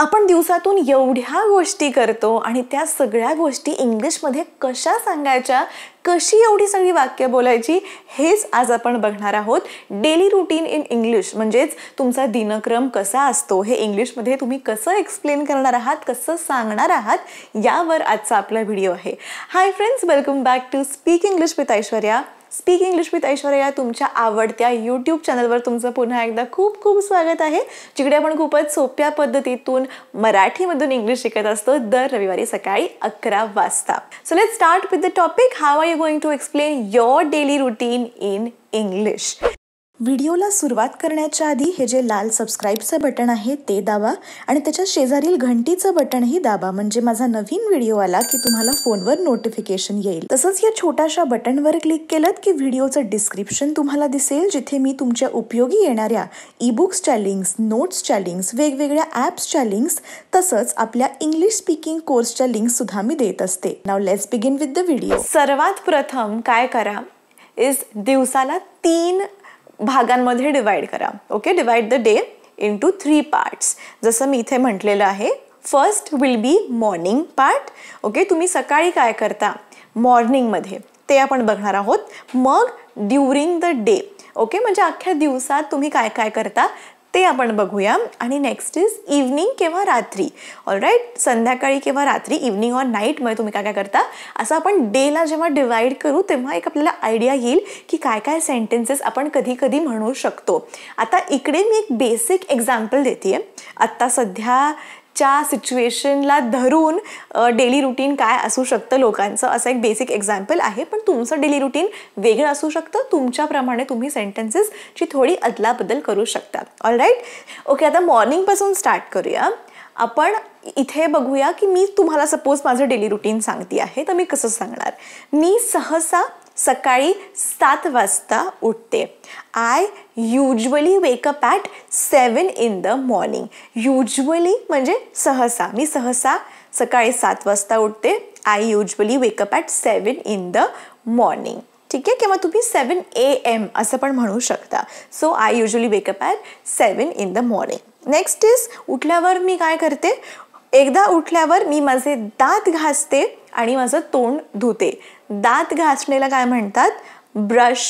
आपण दिवसातून एवढ्या गोष्टी करतो आणि त्या सगळ्या गोष्टी इंग्लिशमध्ये कशा सांगायच्या कशी एवढी सगळी वाक्य बोलायची हेच आज आपण बघणार आहोत डेली रुटीन इन इंग्लिश म्हणजेच तुमचा दिनक्रम कसा असतो हे इंग्लिशमध्ये तुम्ही कसं एक्सप्लेन करणार आहात कसं सांगणार आहात यावर आजचा आपला व्हिडिओ आहे hi friends welcome back to speak English with Aishwarya speak English with Aishwarya तुमच्या आवडत्या यूट्यूब चॅनलवर तुमचं पुन्हा एकदा खूप खूप स्वागत आहे जिकडे आपण खूपच सोप्या पद्धतीतून मराठीमधून इंग्लिश शिकत असतो दर रविवारी सकाळी अकरा वाजता so let start with the topic how are you going to explain your daily routine in English व्हिडिओला सुरुवात करण्याच्या आधी हे जे लाल सबस्क्राईबचं बटन आहे ते दाबा आणि त्याच्या शेजारील घंटीचं बटनही दाबा म्हणजे माझा नवीन व्हिडिओ आला की तुम्हाला फोनवर नोटिफिकेशन येईल तसंच या छोट्याशा बटनवर क्लिक केलं की व्हिडिओचं डिस्क्रिप्शन तुम्हाला दिसेल जिथे मी तुमच्या उपयोगी येणाऱ्या ईबुक्सच्या लिंक्स नोट्सच्या लिंक्स वेगवेगळ्या ॲप्सच्या लिंक्स तसंच आपल्या इंग्लिश स्पीकिंग कोर्सच्या लिंक्ससुद्धा मी देत असते now let's begin with the video सर्वात प्रथम काय करा इज दिवसाला तीन भागांमध्ये डिवाइड करा okay divide the day into three parts जसं मी इथे म्हटलेलं आहे first will be morning part okay तुम्ही सकाळी काय करता मॉर्निंगमध्ये ते आपण बघणार आहोत मग ड्युरिंग द डे ओके म्हणजे अख्ख्या दिवसात तुम्ही काय काय करता ते आपण बघूया आणि नेक्स्ट इज इव्हनिंग किंवा रात्री ऑल राईट संध्याकाळी किंवा रात्री इव्हनिंग ऑर नाईटमध्ये तुम्ही काय काय करता असं आपण डेला जेव्हा डिवाईड करू तेव्हा एक आपल्याला आयडिया येईल की काय काय सेंटेन्सेस आपण कधी कधी म्हणू शकतो आता इकडे मी एक बेसिक एक्झाम्पल देते आत्ता सध्या च्या सिच्युएशनला धरून डेली रुटीन काय असू शकतं लोकांचं असं एक बेसिक एक्झाम्पल आहे पण तुमचं डेली रुटीन वेगळं असू शकतं तुमच्याप्रमाणे तुम्ही सेंटेन्सेसची थोडी अदलाबदल करू शकता ऑल राईट ओके आता मॉर्निंगपासून स्टार्ट करूया आपण इथे बघूया की मी तुम्हाला सपोज माझं डेली रुटीन सांगते आहे तर मी कसं सांगणार मी सहसा सकाळी सात वाजता उठते I usually wake up at seven in the morning usually म्हणजे सहसा मी सहसा सकाळी सात वाजता उठते I usually wake up at seven in the morning ठीक आहे किंवा तुम्ही सेवन ए एम असं पण म्हणू शकता so I usually wake up at seven in the morning next is उठल्यावर मी काय करते एकदा उठल्यावर मी माझे दात घासते आणि माझं तोंड धुते दात घासणेला काय म्हणतात ब्रश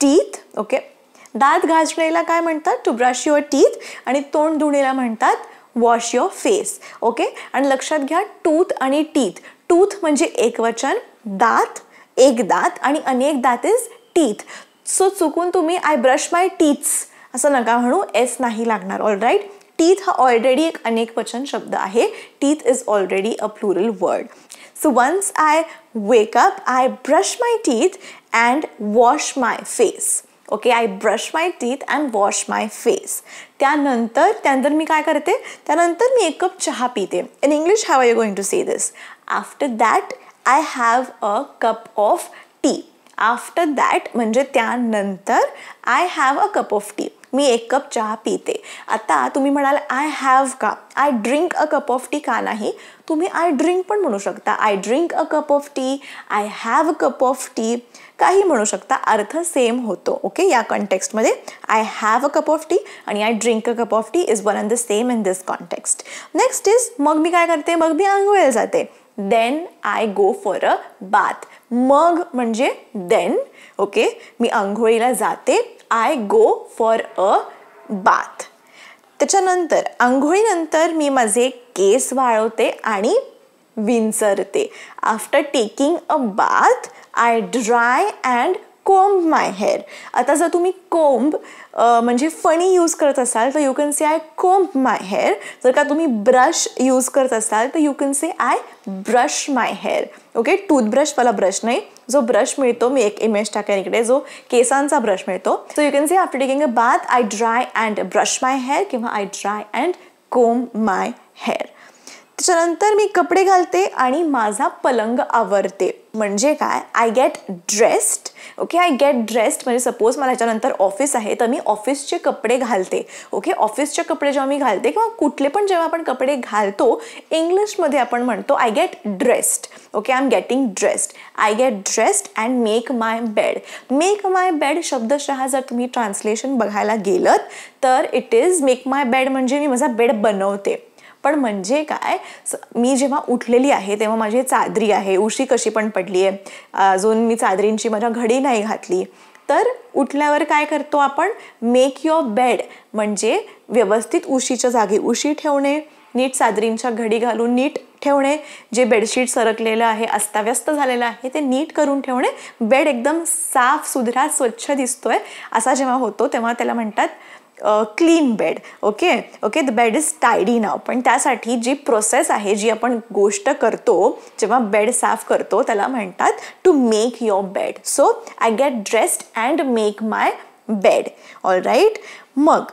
टीथ ओके दात घासणेला काय म्हणतात टू ब्रश युअर टीथ आणि तोंड धुणेला म्हणतात वॉश युअर फेस ओके आणि लक्षात घ्या टूथ आणि टीथ टूथ म्हणजे एकवचन दात एक दात आणि अनेक दात इज टीथ सो चुकून तुम्ही आय ब्रश माय टीथ्स असं नका म्हणू एस नाही लागणार ऑल राईट टीथ हा ऑलरेडी एक अनेक वचन शब्द आहे teeth is already a plural word so once I wake up, I brush my teeth and wash my face. Okay I brush my teeth and wash my face त्यानंतर त्यानंतर मी काय करते त्यानंतर मी एक कप चहा पिते in English have I you going to say this after that I have a cup of tea after that म्हणजे त्यानंतर I have a cup of tea मी एक कप चहा पिते आता तुम्ही म्हणाल आय हॅव का I drink a cup of tea का नाही तुम्ही आय ड्रिंक पण म्हणू शकता I drink a cup of tea I have a cup of tea काही म्हणू शकता अर्थ सेम होतो ओके या कॉन्टेक्स्टमध्ये I have a cup of tea आणि I drink a cup of tea is one and the same in this context next is मग मी काय करते मग मी आंघोळीला जाते then I go for a bath मग म्हणजे देन ओके मी आंघोळीला जाते I go for a bath त्याच्यानंतर आंघोळीनंतर मी माझे केस वाळवते आणि विंचरते after taking a bath I dry and comb my hair आता जर तुम्ही कोंब म्हणजे फणी यूज करत असाल तर यू कॅन से आय कोंब माय हेअर जर का तुम्ही ब्रश यूज करत असाल तर you can say I brush my hair okay toothbrush मला ब्रश नाही जो ब्रश मिळतो मी एक इमेज टाकेन इकडे जो केसांचा ब्रश मिळतो so you can see after taking a bath I dry and brush my hair किंवा I dry and comb my hair त्याच्यानंतर मी कपडे घालते आणि माझा पलंग आवरते म्हणजे काय I get dressed okay I get dressed म्हणजे सपोज मला ह्याच्यानंतर ऑफिस आहे तर मी ऑफिसचे कपडे घालते ओके ऑफिसचे कपडे जेव्हा मी घालते किंवा कुठले पण जेव्हा आपण कपडे घालतो इंग्लिशमध्ये आपण म्हणतो I get dressed okay I am getting dressed I get dressed and make my bed make my bed शब्दशः जर तुम्ही ट्रान्सलेशन बघायला गेलत तर it is make my bed म्हणजे मी माझा बेड बनवते पण म्हणजे काय मी जेव्हा उठलेली आहे तेव्हा माझी चादरी आहे उशी कशी पण पडली आहे अजून मी चादरींची माझ्या घडी नाही घातली तर उठल्यावर काय करतो आपण मेक युअर बेड म्हणजे व्यवस्थित उशीच्या जागी उशी ठेवणे नीट सादरींच्या घडी घालून नीट ठेवणे जे बेडशीट सरकलेलं आहे अस्ताव्यस्त झालेलं आहे ते नीट करून ठेवणे बेड एकदम साफ सुधरा स्वच्छ दिसतोय असा जेव्हा होतो तेव्हा त्याला म्हणतात clean bed okay okay the bed is tidy now पण त्यासाठी जी प्रोसेस आहे जी आपण गोष्ट करतो जेव्हा बेड साफ करतो त्याला म्हणतात to make your bed so I get dressed and make my bed all right मग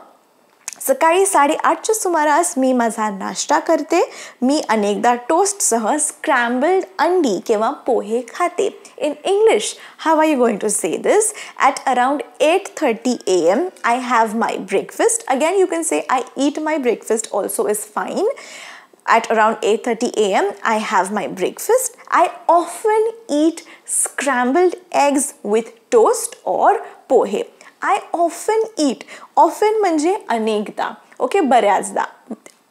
सकाळी साडेआठच्या सुमारास मी माझा नाश्ता करते मी अनेकदा टोस्टसह स्क्रॅम्बल्ड अंडी किंवा पोहे खाते in English how are you going to say this at around eight thirty A M I have my breakfast again you can say I eat my breakfast also is fine at around 8:30 a.m. I have my breakfast. I often eat scrambled eggs with toast or pohe. I often eat. Often manje anegda. Okay, baryazda.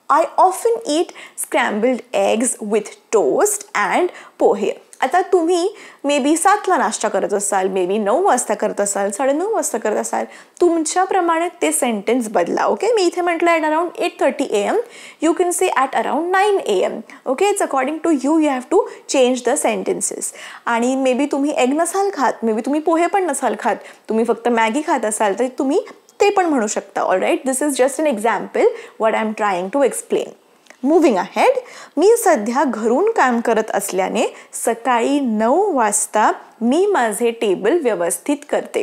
I often eat scrambled eggs with toast and pohe. आता तुम्ही may be सातला नाश्ता करत असाल may be नऊ वाजता करत असाल साडेनऊ वाजता करत असाल तुमच्याप्रमाणे ते सेंटेन्स बदला ओके मी इथे म्हटलं at around eight thirty A M you can say at around nine A M okay it's according to you you have to change the sentences आणि मे बी तुम्ही एग नसाल खात मे बी तुम्ही पोहे पण नसाल खात तुम्ही फक्त मॅगी खात असाल तर तुम्ही ते पण म्हणू शकता all right this is just an example what I am trying to explain moving ahead मी सध्या घरून काम करत असल्याने सकाळी नऊ वाजता मी माझे टेबल व्यवस्थित करते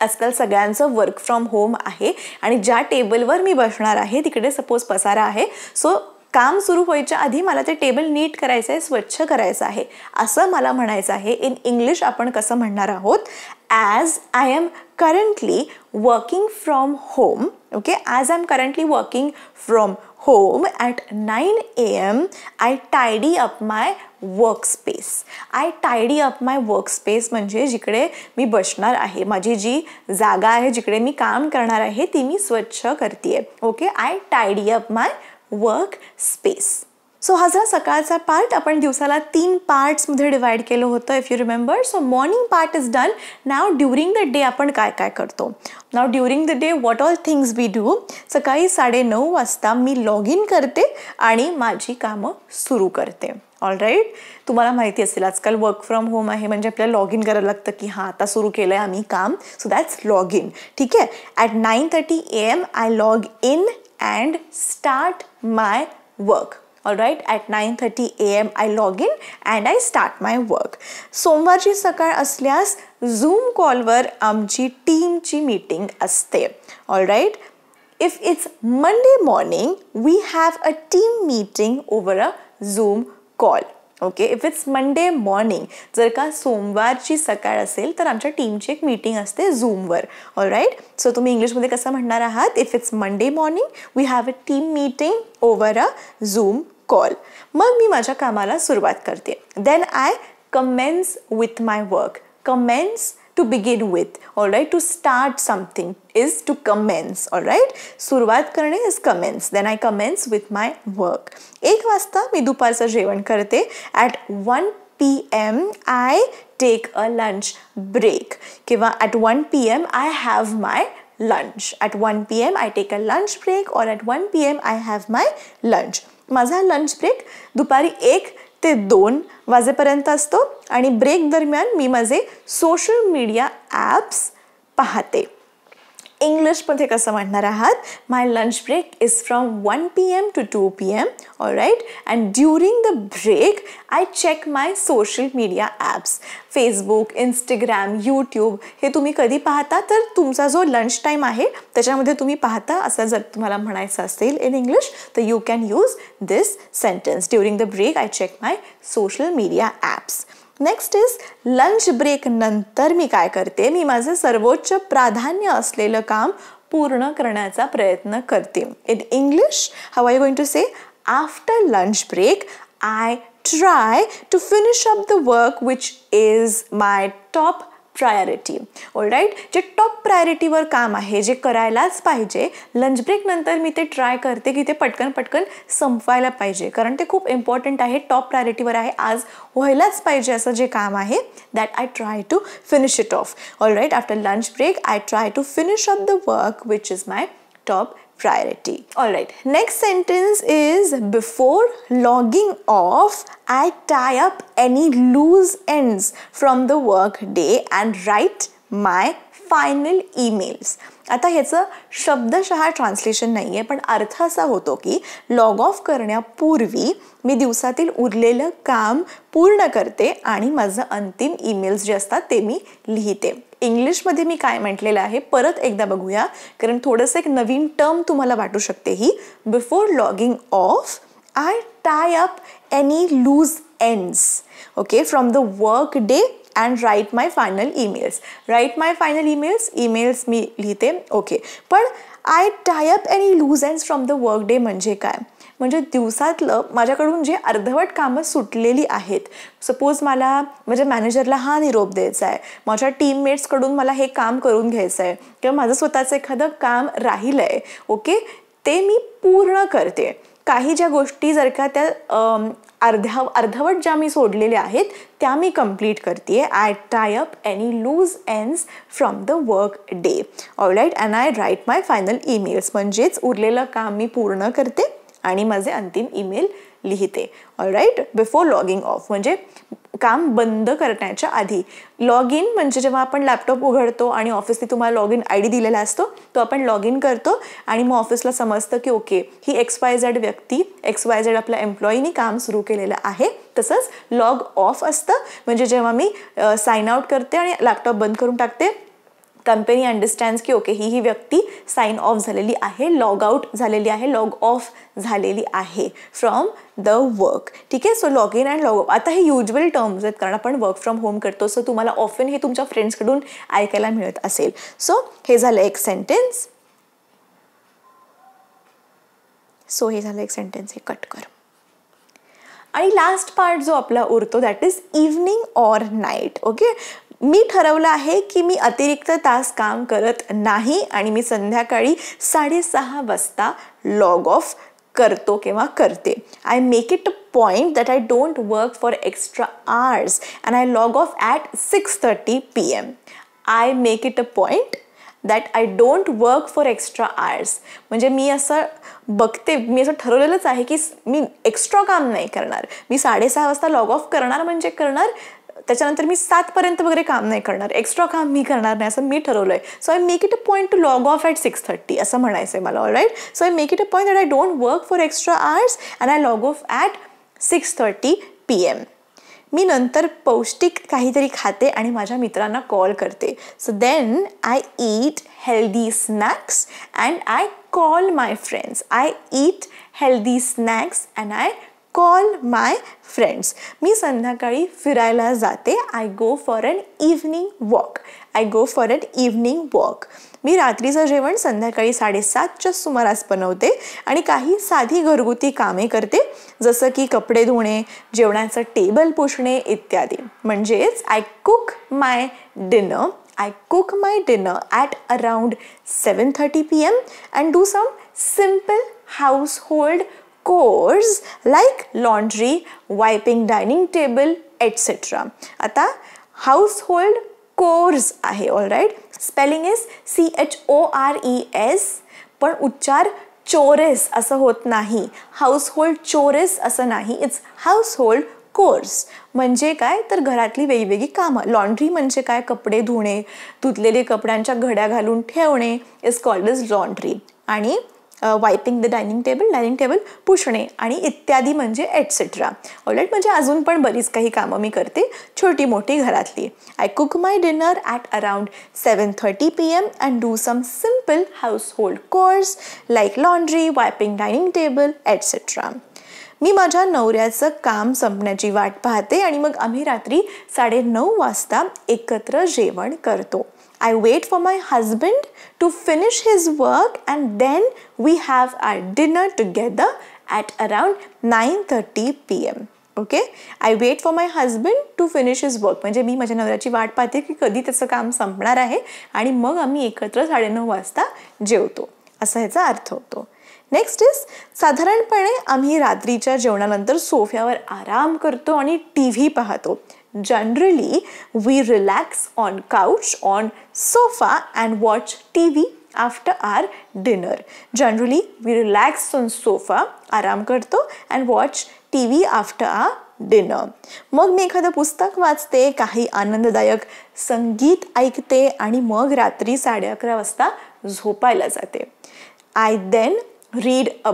आजकाल सगळ्यांचं वर्क फ्रॉम होम आहे आणि ज्या टेबलवर मी बसणार आहे तिकडे सपोज पसारा आहे सो काम सुरू व्हायच्या आधी मला ते टेबल नीट करायचं आहे स्वच्छ करायचं आहे असं मला म्हणायचं आहे इन इंग्लिश आपण कसं म्हणणार आहोत as I am currently working from home okay as I am currently working from home at 9 a.m., I tidy up my workspace I tidy up my workspace म्हणजे जिकडे मी बसणार आहे माझी जी जागा आहे जिकडे मी काम करणार आहे ती मी स्वच्छ करते okay I tidy up my work space so हा जरा सकाळचा पार्ट आपण दिवसाला तीन पार्ट्समध्ये डिवाईड केलं होतं if you remember so morning part is done now during the day आपण काय काय करतो now during the day what all things we do सकाळी साडे नऊ वाजता मी लॉग इन करते आणि माझी कामं सुरू करते ऑल राईट तुम्हाला माहिती असेल आजकाल वर्क फ्रॉम होम आहे म्हणजे आपल्याला लॉग इन करायला लागतं की हां आता सुरू केलं आहे आम्ही काम सो दॅट्स लॉग इन ठीक आहे at nine thirty A M I log in and start my work alright at nine thirty A M I log in and I start my work सोमवारची सकाळ असल्यास झूम कॉलवर आमची टीमची meeting असते alright if it's Monday morning we have a team meeting over a Zoom call okay if it's Monday morning जर का सोमवारची सकाळ असेल तर आमच्या टीमची एक मीटिंग असते झूमवर ऑल राईट सो तुम्ही इंग्लिशमध्ये कसं म्हणणार आहात if it's Monday morning we have a team meeting over a Zoom call मग मी माझ्या कामाला सुरुवात करते then I commence with my work commence to begin with all right to start something is to commence all right सुरुवात करणे is commence then I commence with my work एक वाजता मी दुपारचं जेवण करते at one P M I take a lunch break किंवा at one P M I have my lunch at one P M I take a lunch break or at one P M I have my lunch माझा lunch break दुपारी एक ते दोन वाजेपर्यंत असतो आणि break दरम्यान मी माझे सोशल मीडिया ॲप्स पाहते इंग्लिश पण ते कसं म्हणणार आहात my lunch break is from one P M to two P M all right and during the break I check my social media apps Facebook Instagram YouTube हे तुम्ही कधी पाहता तर तुमचा जो लंच टाईम आहे त्याच्यामध्ये तुम्ही पाहता असं जर तुम्हाला म्हणायचं असेल इन इंग्लिश तर you can use this sentence during the break I check my social media apps next is lunch break नंतर मी काय करते मी माझं सर्वोच्च प्राधान्य असलेलं काम पूर्ण करण्याचा प्रयत्न करते in English how I going to say after lunch break I try to finish up the work which is my top priority all right जे टॉप प्रायोरिटीवर काम आहे जे करायलाच पाहिजे लंच ब्रेक नंतर मी ते ट्राय करते की ते पटकन पटकन संपवायला पाहिजे कारण ते खूप इम्पॉर्टंट आहे टॉप प्रायोरिटीवर आहे आज व्हायलाच पाहिजे असं जे काम आहे that I try to finish it off all right after lunch break I try to finish up the work which is my top priority. Alright, next sentence is before logging off, I tie up any loose ends from the work day and write my final emails आता ह्याचं शब्दशहा translation नाही आहे पण अर्थ असा होतो की log of करण्यापूर्वी मी दिवसातील उरलेलं काम पूर्ण करते आणि माझं अंतिम ईमेल्स जे असतात ते मी लिहिते इंग्लिशमध्ये मी काय म्हटलेलं आहे परत एकदा बघूया कारण थोडंसं एक नवीन टर्म तुम्हाला वाटू शकते ही before logging off I tie up any loose ends okay from the work day and write my final emails write my final emails emails मी लिहिते ओके पण I tie up any loose ends from the work day म्हणजे काय म्हणजे दिवसातलं माझ्याकडून जे अर्धवट कामं सुटलेली आहेत सपोज मला माझ्या मॅनेजरला हा निरोप द्यायचा आहे माझ्या टीममेट्सकडून मला हे काम करून घ्यायचं आहे किंवा माझं स्वतःचं एखादं काम राहिलं आहे ओके ते मी पूर्ण करते काही ज्या गोष्टी जर का त्या अर्ध्या अर्धवट ज्या मी सोडलेल्या आहेत त्या मी कम्प्लीट करते I tie up any loose ends from the work day all right and I write my final emails म्हणजेच उरलेलं काम मी पूर्ण करते आणि माझे अंतिम ईमेल लिहिते राईट बिफोर लॉगिंग ऑफ म्हणजे काम बंद करण्याच्या आधी लॉग इन म्हणजे जेव्हा आपण लॅपटॉप उघडतो आणि ऑफिसने तुम्हाला लॉग इन आय डी दिलेला असतो तो आपण लॉग इन करतो आणि मग ऑफिसला समजतं की ओके ही एक्स वाय झेड व्यक्ती एक्स वाय झेड आपल्या एम्प्लॉईनी काम सुरू केलेलं आहे तसंच लॉग ऑफ असतं म्हणजे जेव्हा मी साईन आऊट करते आणि लॅपटॉप बंद करून टाकते कंपनी अंडरस्टँड की ओके ही ही व्यक्ती साईन ऑफ झालेली आहे लॉग आउट झालेली आहे लॉग ऑफ झालेली आहे फ्रॉम द वर्क ठीक आहे so log in and log off आता हे युजल टर्म्स आहेत कारण आपण वर्क फ्रॉम होम करतो सो तुम्हाला ऑफन हे तुमच्या फ्रेंड्सकडून ऐकायला मिळत असेल सो हे झालं एक सेंटेन्स सो हे झालं एक सेंटेन्स हे कट कर आणि लास्ट पार्ट जो आपला उरतो that is evening or night okay मी ठरवलं आहे की मी अतिरिक्त तास काम करत नाही आणि मी संध्याकाळी साडेसहा वाजता लॉग ऑफ करतो किंवा करते I make it a point that I don't work for extra hours and I log off at six thirty P M I make it a point that I don't work for extra hours म्हणजे मी असं बघते मी असं ठरवलेलंच आहे की मी extra काम नाही करणार मी साडेसहा वाजता लॉग ऑफ करणार म्हणजे करणार त्याच्यानंतर मी सातपर्यंत वगैरे काम नाही करणार एक्स्ट्रा काम मी करणार नाही असं मी ठरवलं आहे so I make it a point to log off at six thirty असं म्हणायचं आहे मला all right so I make it a point that I don't work for extra hours and I log off at six thirty P M मी नंतर पौष्टिक काहीतरी खाते आणि माझ्या मित्रांना कॉल करते so then I eat healthy snacks and I call my friends I eat healthy snacks and I call my friends मी संध्याकाळी फिरायला जाते I go for an evening walk I go for an evening walk मी रात्रीचं जेवण संध्याकाळी साडेसातच्या सुमारास बनवते आणि काही साधी घरगुती कामे करते जसं की कपडे धुणे जेवणाचं टेबल पुसणे इत्यादी म्हणजेच I cook my dinner I cook my dinner at around seven thirty P M and do some simple house hold chores like laundry wiping dining table etcetera आता हाऊसहोल्ड कोर्स आहे all right spelling is C H O R E S पण उच्चार चोरेस असं होत नाही household चोरेस असं नाही it's household course म्हणजे काय तर घरातली वेगवेगळी कामं लॉन्ड्री म्हणजे काय कपडे धुणे धुतलेले कपड्यांच्या घड्या घालून ठेवणे इज कॉल्ड इज लॉन्ड्री आणि wiping the dining table dining table पुसणे आणि इत्यादी म्हणजे एटसेट्रा ऑलराईट म्हणजे अजून पण बरीच काही कामं मी करते छोटी मोठी घरातली I cook my dinner at around seven thirty P M and do some simple house hold chores like laundry wiping dining table etcetera मी माझ्या नवऱ्याचं काम संपण्याची वाट पाहते आणि मग आम्ही रात्री नऊ वाजता एकत्र जेवण करतो I wait for my husband to finish his work and then we have our dinner together at around 9:30 p.m. Okay I wait for my husband to finish is work म्हणजे मी माझ्या नवऱ्याची वाट पाहते की कधी त्याचं काम संपणार आहे आणि मग आम्ही एकत्र साडेनऊ वाजता जेवतो असा ह्याचा अर्थ होतो नेक्स्ट इज साधारणपणे आम्ही रात्रीच्या जेवणानंतर सोफ्यावर आराम करतो आणि टी व्ही पाहतो generally we relax on couch on sofa and watch TV after our dinner. Generally, we relax on sofa, Aram karto and watch TV after our dinner. Mag मी एखादं pustak वाचते kahi आनंददायक संगीत ऐकते आणि मग रात्री साडे अकरा वाजता झोपायला जाते I then read a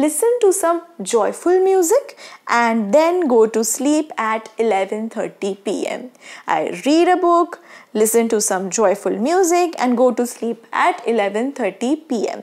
listen to some joyful music and then go to sleep at 11:30 pm i read a book listen to some joyful music and go to sleep at 11:30 pm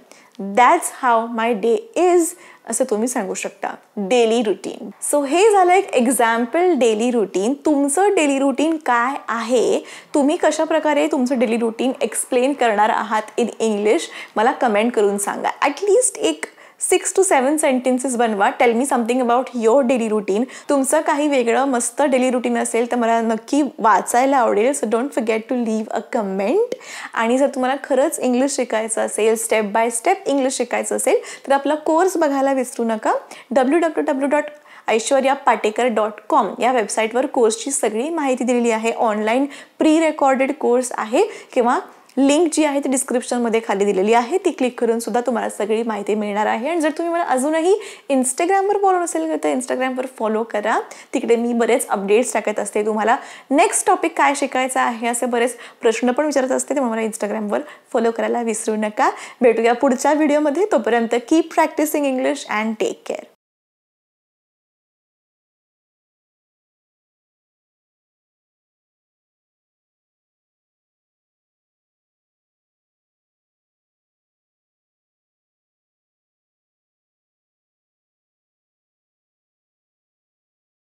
that's how my day is असं तुम्ही सांगू शकता daily routine so हे झालं एक example daily routine तुमचं daily routine काय आहे तुम्ही कशाप्रकारे तुमचं डेली रुटीन एक्सप्लेन करणार आहात इन इंग्लिश मला कमेंट करून सांगा ॲटलीस्ट एक सिक्स टू सेवन सेंटेन्सेस बनवा tell me something about your daily routine तुमचं काही वेगळं मस्त डेली रुटीन असेल तर मला नक्की वाचायला आवडेल so don't forget to leave a comment आणि जर तुम्हाला खरंच इंग्लिश शिकायचं असेल स्टेप बाय स्टेप इंग्लिश शिकायचं असेल तर आपला कोर्स बघायला विसरू नका W W W dot Aishwarya Patekar dot com या वेबसाईटवर कोर्सची सगळी माहिती दिलेली आहे ऑनलाईन प्री रेकॉर्डेड कोर्स आहे किंवा लिंक जी आहे ती डिस्क्रिप्शनमध्ये खाली दिलेली आहे ती क्लिक करून सुद्धा तुम्हाला सगळी माहिती मिळणार आहे आणि जर तुम्ही मला अजूनही इंस्टाग्रामवर फॉलो असेल तर इंस्टाग्रामवर फॉलो करा तिकडे मी बरेच अपडेट्स टाकत असते तुम्हाला नेक्स्ट टॉपिक काय शिकायचा आहे असे बरेच प्रश्न पण विचारत असते त्यामुळे मला इंस्टाग्रामवर फॉलो करायला विसरू नका भेटूया पुढच्या व्हिडिओमध्ये तोपर्यंत keep practising English and take care